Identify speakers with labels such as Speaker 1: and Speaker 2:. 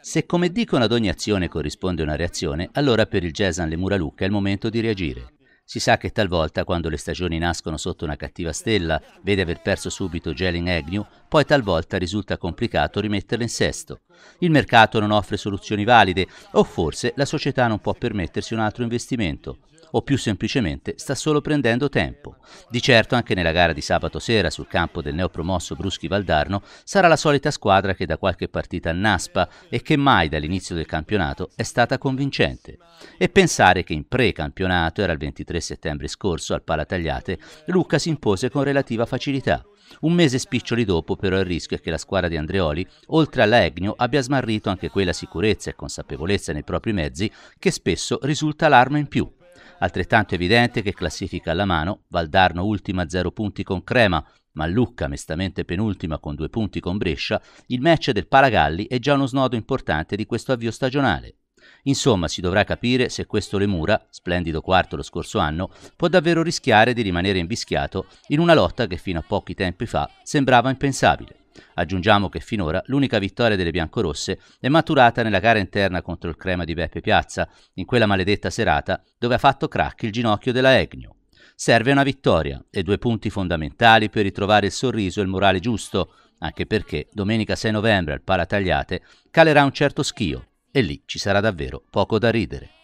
Speaker 1: Se come dicono ad ogni azione corrisponde una reazione, allora per il Jason le mura Lucca è il momento di reagire. Si sa che talvolta, quando le stagioni nascono sotto una cattiva stella, vede aver perso subito Jelen Agnew, poi talvolta risulta complicato rimetterle in sesto. Il mercato non offre soluzioni valide o forse la società non può permettersi un altro investimento o più semplicemente sta solo prendendo tempo. Di certo anche nella gara di sabato sera sul campo del neopromosso Bruschi Valdarno sarà la solita squadra che da qualche partita naspa e che mai dall'inizio del campionato è stata convincente. E pensare che in pre-campionato, era il 23 settembre scorso al Palatagliate, Lucca si impose con relativa facilità. Un mese spiccioli dopo però il rischio è che la squadra di Andreoli, oltre alla Egnio, abbia smarrito anche quella sicurezza e consapevolezza nei propri mezzi che spesso risulta l'arma in più. Altrettanto evidente che classifica alla mano, Valdarno ultima a 0 punti con Crema, Mallucca mestamente penultima con due punti con Brescia, il match del Palagalli è già uno snodo importante di questo avvio stagionale. Insomma, si dovrà capire se questo Lemura, splendido quarto lo scorso anno, può davvero rischiare di rimanere invischiato in una lotta che fino a pochi tempi fa sembrava impensabile. Aggiungiamo che finora l'unica vittoria delle biancorosse è maturata nella gara interna contro il crema di Beppe Piazza, in quella maledetta serata dove ha fatto crack il ginocchio della Egno. Serve una vittoria e due punti fondamentali per ritrovare il sorriso e il morale giusto, anche perché domenica 6 novembre al Pala Tagliate calerà un certo schio, e lì ci sarà davvero poco da ridere.